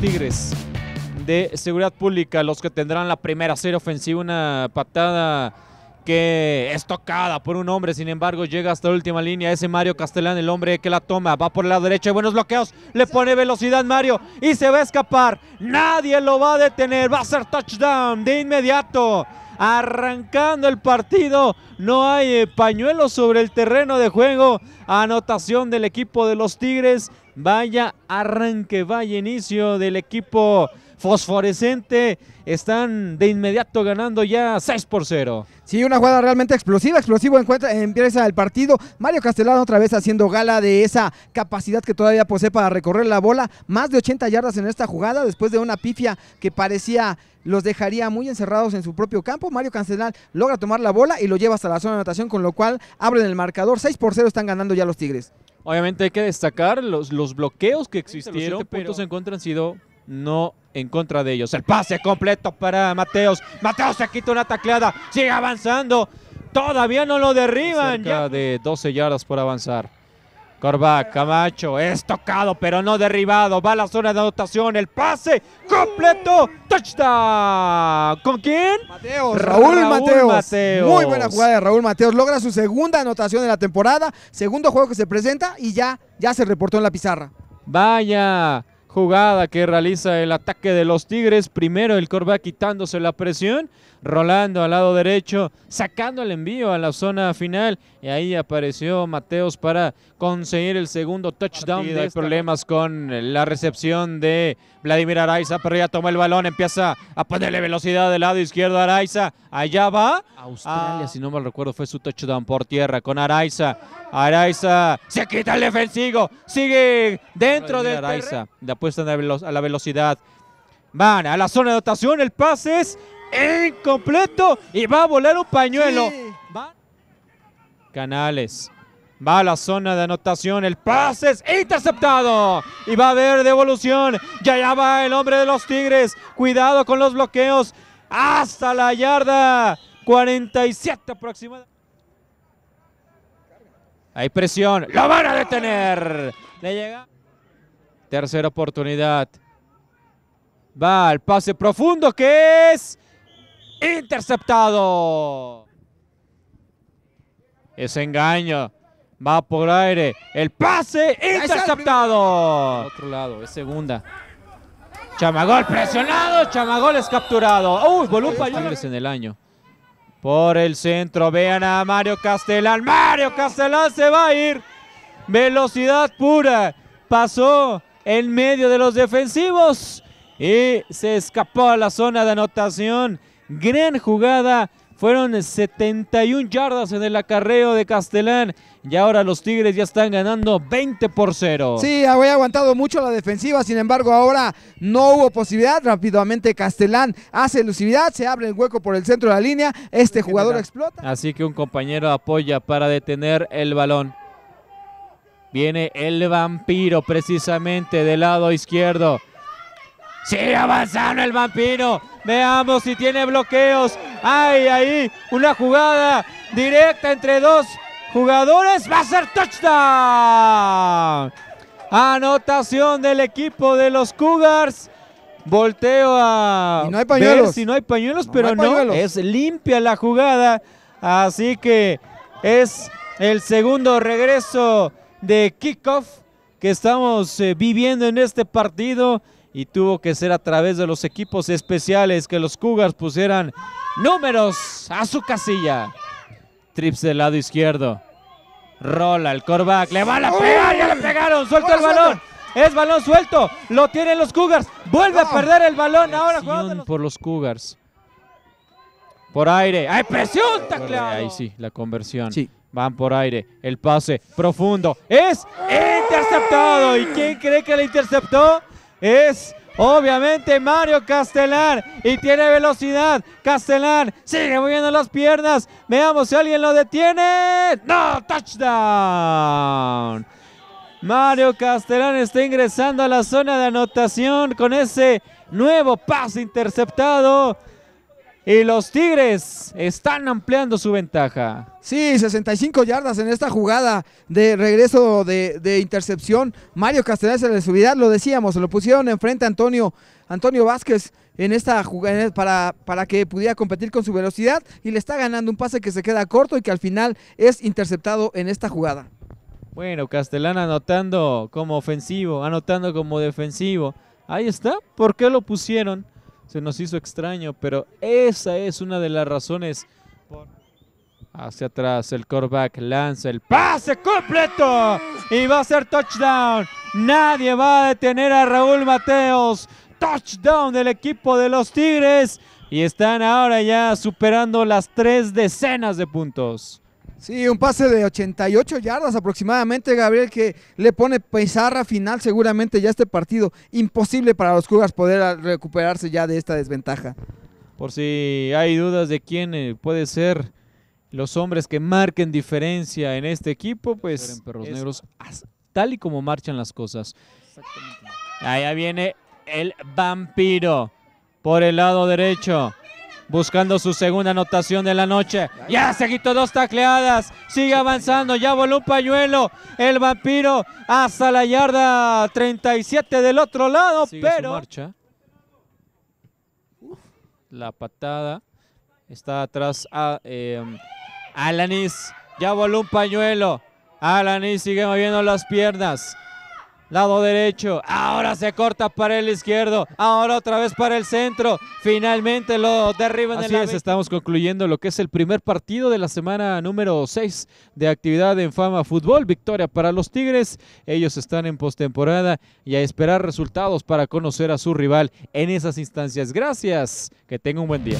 Tigres de Seguridad Pública, los que tendrán la primera serie ofensiva, una patada que es tocada por un hombre, sin embargo llega hasta la última línea, ese Mario Castellán, el hombre que la toma, va por la derecha, buenos bloqueos, le pone velocidad Mario y se va a escapar, nadie lo va a detener, va a ser touchdown de inmediato arrancando el partido. No hay eh, pañuelos sobre el terreno de juego. Anotación del equipo de los Tigres. Vaya arranque, vaya inicio del equipo fosforescente. Están de inmediato ganando ya 6 por 0. Sí, una jugada realmente explosiva, explosivo encuentra, empieza el partido. Mario Castellano otra vez haciendo gala de esa capacidad que todavía posee para recorrer la bola. Más de 80 yardas en esta jugada después de una pifia que parecía los dejaría muy encerrados en su propio campo. Mario Cancelán logra tomar la bola y lo lleva hasta la zona de natación, con lo cual abren el marcador. 6 por 0 están ganando ya los Tigres. Obviamente hay que destacar los, los bloqueos que existieron, ¿Qué puntos se encuentran han sido no en contra de ellos. El pase completo para Mateos. Mateos se quita una tacleada. Sigue avanzando. Todavía no lo derriban. ya. de 12 yardas por avanzar. Corva, Camacho, es tocado pero no derribado. Va a la zona de anotación. El pase completo. Touchdown. ¿Con quién? Mateos. Raúl, Mateos. Muy buena jugada de Raúl Mateos. Logra su segunda anotación de la temporada. Segundo juego que se presenta y ya, ya se reportó en la pizarra. Vaya jugada que realiza el ataque de los Tigres. Primero el corva quitándose la presión, rolando al lado derecho, sacando el envío a la zona final. Y ahí apareció Mateos para conseguir el segundo touchdown. hay problemas con la recepción de Vladimir Araiza, pero ya toma el balón, empieza a ponerle velocidad del lado izquierdo a Araiza. Allá va. Australia, ah. si no mal recuerdo, fue su touchdown por tierra con Araiza. Araiza se quita el defensivo, sigue dentro de Araiza puesta a la velocidad. Van a la zona de anotación. el pase es incompleto y va a volar un pañuelo. Canales. Va a la zona de anotación, el pase es interceptado y va a haber devolución. Ya ya va el hombre de los Tigres, cuidado con los bloqueos hasta la yarda 47 aproximadamente. Hay presión, lo van a detener. Le llega Tercera oportunidad. Va al pase profundo que es interceptado. Es engaño. Va por aire. El pase interceptado. otro lado, es segunda. Chamagol presionado. Chamagol es capturado. Uy, volumen. en el año. Por el centro. Vean a Mario Castelán. Mario Castelán se va a ir. Velocidad pura. Pasó en medio de los defensivos y se escapó a la zona de anotación. Gran jugada. Fueron 71 yardas en el acarreo de Castellán. Y ahora los Tigres ya están ganando 20 por 0. Sí, había aguantado mucho la defensiva. Sin embargo, ahora no hubo posibilidad. Rápidamente Castellán hace elusividad. Se abre el hueco por el centro de la línea. Este jugador explota. Así que un compañero apoya para detener el balón. Viene el vampiro precisamente del lado izquierdo. Sigue avanzando el vampiro. Veamos si tiene bloqueos. Hay ahí una jugada directa entre dos jugadores. Va a ser touchdown. Anotación del equipo de los Cougars. Volteo a no hay ver si no hay pañuelos, pero no, es limpia la jugada. Así que es el segundo regreso de kickoff que estamos eh, viviendo en este partido y tuvo que ser a través de los equipos especiales que los Cougars pusieran números a su casilla. Trips del lado izquierdo. Rola el coreback. Le va a ¡Oh! pegar. Ya le pegaron. Suelta el balón. Es balón suelto. Lo tienen los Cougars. Vuelve a perder el balón. Ahora los... por los Cougars. Por aire. ¡Ay, presión! Tacleado. Ahí sí, la conversión. Van por aire. El pase profundo. Es interceptado. ¿Y quién cree que le interceptó? Es obviamente Mario Castelar. Y tiene velocidad. Castelar sigue moviendo las piernas. Veamos si alguien lo detiene. No, touchdown. Mario Castelar está ingresando a la zona de anotación con ese nuevo pase interceptado. Y los Tigres están ampliando su ventaja. Sí, 65 yardas en esta jugada de regreso de, intercepción. Mario Castellanos en la vida lo decíamos, lo pusieron enfrente a Antonio, Antonio Vázquez en esta jugada para, para que pudiera competir con su velocidad y le está ganando un pase que se queda corto y que al final es interceptado en esta jugada. Bueno, Castellán anotando como ofensivo, anotando como defensivo. Ahí está, ¿por qué lo pusieron? se nos hizo extraño, pero esa es una de las razones. Hacia atrás, el coreback lanza el pase completo y va a ser touchdown. Nadie va a detener a Raúl Mateos. Touchdown del equipo de los Tigres y están ahora ya superando las tres decenas de puntos. Sí, un pase de 88 yardas aproximadamente, Gabriel, que le pone pizarra final seguramente ya este partido. Imposible para los Cougars poder ah, recuperarse ya de esta desventaja. Por si hay dudas de quién eh, puede ser los hombres que marquen diferencia en este equipo, pues Negros, tal y como marchan las cosas. Allá viene el vampiro por el lado derecho buscando su segunda anotación de la noche. Ya se quitó dos tacleadas, sigue avanzando, ya voló un pañuelo, el vampiro hasta la yarda 37 del otro lado, pero... marcha. La patada está atrás a em, Alanis, ya voló un pañuelo, Alanis sigue moviendo las piernas, lado derecho, ahora se corta para el izquierdo, ahora otra vez para el centro, finalmente lo derriban. Así es, estamos concluyendo lo que es el primer partido de la semana número 6 de actividad en Fama Fútbol, victoria para los Tigres, ellos están en postemporada y a esperar resultados para conocer a su rival en esas instancias. Gracias, que tenga un buen día.